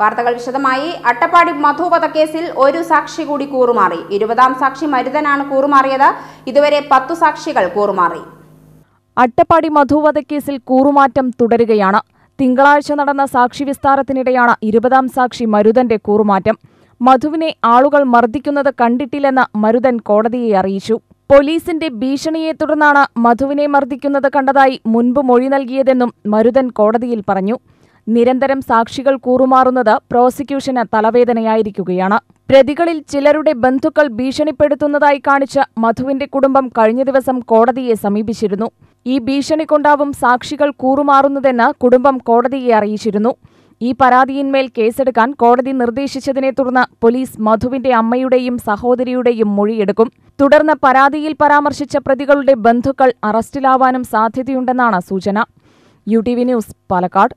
വാർത്തകൾ വിശദമായി അട്ടപ്പാടി മധു വധക്കേസിൽ ഒരു സാക്ഷി കൂടി കൂറുമാറി ഇരുപതാം സാക്ഷി മരുതനാണ് കൂറുമാറിയത് ഇതുവരെ പത്തു സാക്ഷികൾ കൂറുമാറി അട്ടപ്പാടി കേസിൽ കൂറുമാറ്റം തുടരുകയാണ് തിങ്കളാഴ്ച നടന്ന സാക്ഷി വിസ്താരത്തിനിടെയാണ് ഇരുപതാം സാക്ഷി മരുതന്റെ കൂറുമാറ്റം മധുവിനെ ആളുകൾ മർദ്ദിക്കുന്നത് കണ്ടിട്ടില്ലെന്ന് മരുതൻ കോടതിയെ അറിയിച്ചു പോലീസിന്റെ ഭീഷണിയെ തുടർന്നാണ് മധുവിനെ മർദ്ദിക്കുന്നത് കണ്ടതായി മുൻപ് മൊഴി നൽകിയതെന്നും മരുതൻ കോടതിയിൽ പറഞ്ഞു നിരന്തരം സാക്ഷികൾ കൂറുമാറുന്നത് പ്രോസിക്യൂഷന് തലവേദനയായിരിക്കുകയാണ് പ്രതികളിൽ ചിലരുടെ ബന്ധുക്കൾ ഭീഷണിപ്പെടുത്തുന്നതായി കാണിച്ച് മധുവിന്റെ കുടുംബം കഴിഞ്ഞ ദിവസം കോടതിയെ സമീപിച്ചിരുന്നു ഈ ഭീഷണി കൊണ്ടാവും സാക്ഷികൾ കൂറുമാറുന്നതെന്ന് കുടുംബം കോടതിയെ അറിയിച്ചിരുന്നു ഈ പരാതിയിന്മേൽ കേസെടുക്കാൻ കോടതി നിർദ്ദേശിച്ചതിനെ തുടർന്ന് പോലീസ് മധുവിന്റെ അമ്മയുടെയും സഹോദരിയുടെയും മൊഴിയെടുക്കും തുടർന്ന് പരാതിയിൽ പരാമർശിച്ച പ്രതികളുടെ ബന്ധുക്കൾ അറസ്റ്റിലാവാനും സാധ്യതയുണ്ടെന്നാണ് സൂചന U T V news Palakkad